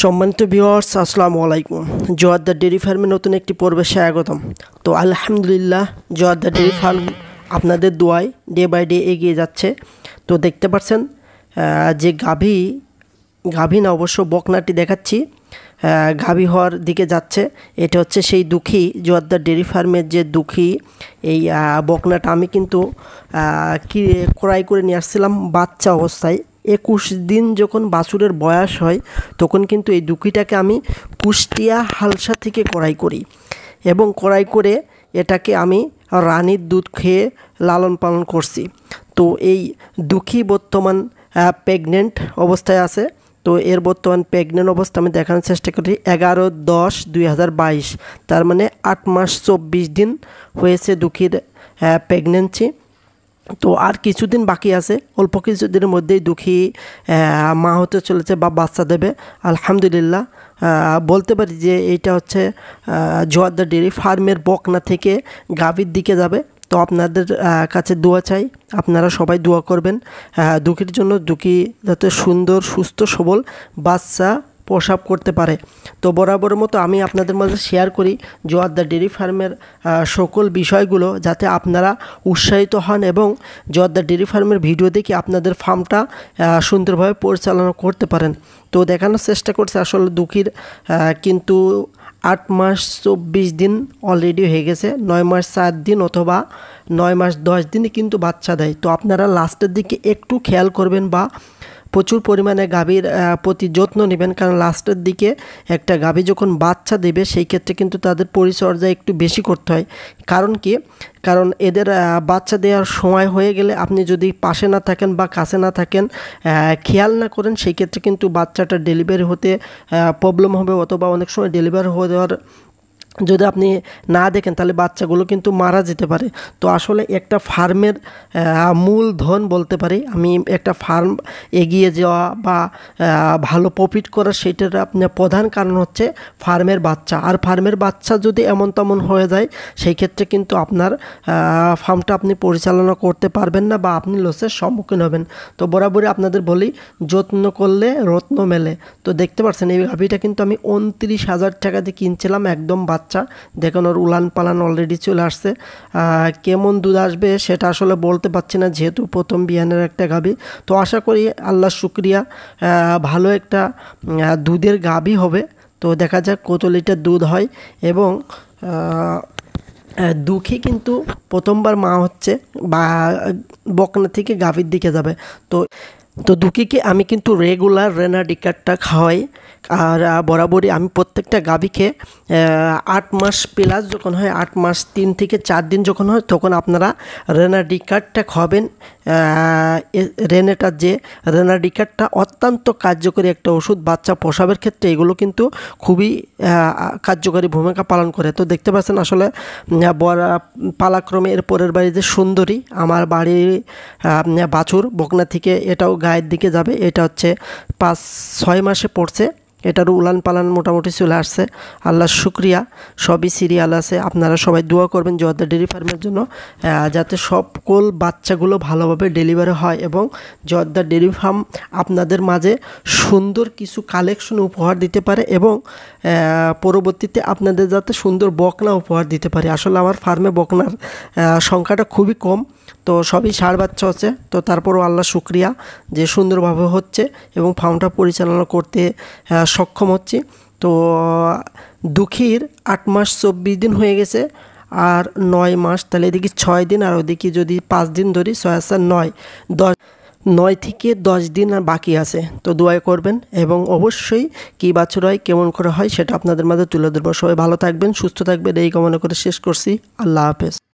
সম্মানিত ভিওয়ার্স আসসালামু আলাইকুম জোয়াদ্দার ডেরি ফার্মে নতুন একটি পর্বে স্বাগতম তো আলহামদুলিল্লাহ জোয়াদ্দার ডেরি ফার্ম আপনাদের দোয়ায় ডে বাই ডে এগিয়ে যাচ্ছে তো দেখতে পাচ্ছেন যে গাভী গাভী না অবশ্য বকনাটি দেখাচ্ছি গাভী হওয়ার দিকে যাচ্ছে এটা হচ্ছে সেই দুঃখী জোয়াদ্দার ডেরি ফার্মের যে দুঃখী এই বকনাটা আমি কিন্তু কি ক্রয় করে নিয়ে আসছিলাম বাচ্চা অবস্থায় একুশ দিন যখন বাছুরের বয়স হয় তখন কিন্তু এই দুঃখীটাকে আমি কুষ্টিয়া হালসা থেকে কড়াই করি এবং কড়াই করে এটাকে আমি রানীর দুধ খেয়ে লালন পালন করছি তো এই দুঃখী বর্তমান প্রেগনেন্ট অবস্থায় আছে তো এর বর্তমান প্রেগনেন্ট অবস্থা আমি দেখানোর চেষ্টা করি এগারো দশ দুই তার মানে আট মাস চব্বিশ দিন হয়েছে দুঃখীর প্রেগনেন্সি তো আর কিছুদিন বাকি আছে অল্প কিছুদিনের মধ্যেই দুঃখী মা হতে চলেছে বা বাচ্চা দেবে আলহামদুলিল্লাহ বলতে পারি যে এটা হচ্ছে জোয়ারদা ডেরি ফার্মের বকনা থেকে গাভীর দিকে যাবে তো আপনাদের কাছে দোয়া চাই আপনারা সবাই দোয়া করবেন দুঃখীর জন্য দুঃখী যাতে সুন্দর সুস্থ সবল বাচ্চা প্রসাব করতে পারে তো বরাবর মতো আমি আপনাদের মধ্যে শেয়ার করি জোয়ার দ্য ডেরি ফার্মের সকল বিষয়গুলো যাতে আপনারা উৎসাহিত হন এবং জোয়ার দ্য ডেরি ফার্মের ভিডিও দেখে আপনাদের ফার্মটা সুন্দরভাবে পরিচালনা করতে পারেন তো দেখানোর চেষ্টা করছে আসলে দুঃখীর কিন্তু আট মাস চব্বিশ দিন অলরেডি হয়ে গেছে নয় মাস সাত দিন অথবা নয় মাস দশ দিনে কিন্তু বাচ্চা দেয় তো আপনারা লাস্টের দিকে একটু খেয়াল করবেন বা প্রচুর পরিমাণে গাভীর প্রতি যত্ন নেবেন কারণ লাস্টের দিকে একটা গাভী যখন বাচ্চা দেবে সেই ক্ষেত্রে কিন্তু তাদের পরিচর্যা একটু বেশি করতে হয় কারণ কি কারণ এদের বাচ্চা দেওয়ার সময় হয়ে গেলে আপনি যদি পাশে না থাকেন বা কাছে না থাকেন খেয়াল না করেন সেই ক্ষেত্রে কিন্তু বাচ্চাটা ডেলিভারি হতে প্রবলেম হবে অথবা অনেক সময় ডেলিভারি হওয়ার যদি আপনি না দেখেন তাহলে বাচ্চাগুলো কিন্তু মারা যেতে পারে তো আসলে একটা ফার্মের মূল ধন বলতে পারি আমি একটা ফার্ম এগিয়ে যাওয়া বা ভালো প্রফিট করা সেটার আপনার প্রধান কারণ হচ্ছে ফার্মের বাচ্চা আর ফার্মের বাচ্চা যদি এমন তেমন হয়ে যায় সেই ক্ষেত্রে কিন্তু আপনার ফার্মটা আপনি পরিচালনা করতে পারবেন না বা আপনি লসের সম্মুখীন হবেন তো বরাবরই আপনাদের বলি যত্ন করলে রত্ন মেলে তো দেখতে পাচ্ছেন এই গাভিটা কিন্তু আমি উনত্রিশ হাজার টাকা দিয়ে কিনছিলাম একদম বাচ্চা বাচ্চা দেখুন ওর উলান পালান অলরেডি চলে আসছে কেমন দুধ আসবে সেটা আসলে বলতে পারছি না যেহেতু প্রথম বিয়ানের একটা গাবি তো আশা করি আল্লাহ শুক্রিয়া ভালো একটা দুধের গাবি হবে তো দেখা যাক কত লিটার দুধ হয় এবং দুঃখী কিন্তু প্রথমবার মা হচ্ছে বা বকনা থেকে গাভীর দিকে যাবে তো তো দুকিকে আমি কিন্তু রেগুলার ডিকারটা খাওয়াই আর বরাবরই আমি প্রত্যেকটা গাভীকে আট মাস প্লাস যখন হয় আট মাস তিন থেকে চার দিন যখন হয় তখন আপনারা ডিকারটা খাবেন রেনেটার যে ডিকারটা অত্যন্ত কার্যকরী একটা ওষুধ বাচ্চা পোষাবের ক্ষেত্রে এগুলো কিন্তু খুবই কার্যকরী ভূমিকা পালন করে তো দেখতে পাচ্ছেন আসলে বরা পালাক্রমে এর পরের বাড়ি যে সুন্দরী আমার বাড়ির বাছুর বকনা থেকে এটাও গায়ের দিকে যাবে এটা হচ্ছে পাঁচ ছয় মাসে পড়ছে এটারও উলান পালান মোটামুটি চলে আসছে আল্লাহ শুক্রিয়া সবই সিরিয়াল আছে আপনারা সবাই দোয়া করবেন জোয়াদ্দা ডেরি ফার্মের জন্য যাতে সকল বাচ্চাগুলো ভালোভাবে ডেলিভারি হয় এবং জোয়াদ্দা ডেরি ফার্ম আপনাদের মাঝে সুন্দর কিছু কালেকশন উপহার দিতে পারে এবং পরবর্তীতে আপনাদের যাতে সুন্দর বকনা উপহার দিতে পারে আসলে আমার ফার্মে বকনার সংখ্যাটা খুবই কম তো সবই সার বাচ্চা হচ্ছে তো তারপরও আল্লাহ শুক্রিয়া যে সুন্দরভাবে হচ্ছে এবং ফার্মটা পরিচালনা করতে সক্ষম হচ্ছি তো দুঃখীর আট মাস চব্বিশ দিন হয়ে গেছে আর নয় মাস তাহলে এদিকে ছয় দিন আর ওদিকে যদি পাঁচ দিন ধরি ছয় আসার নয় দশ নয় থেকে দশ দিন আর বাকি আছে তো দোয়া করবেন এবং অবশ্যই কি বছর হয় কেমন করে হয় সেটা আপনাদের মাঝে তুলে ধরবো সবাই ভালো থাকবেন সুস্থ থাকবেন এই কামনা করে শেষ করছি আল্লাহ হাফেজ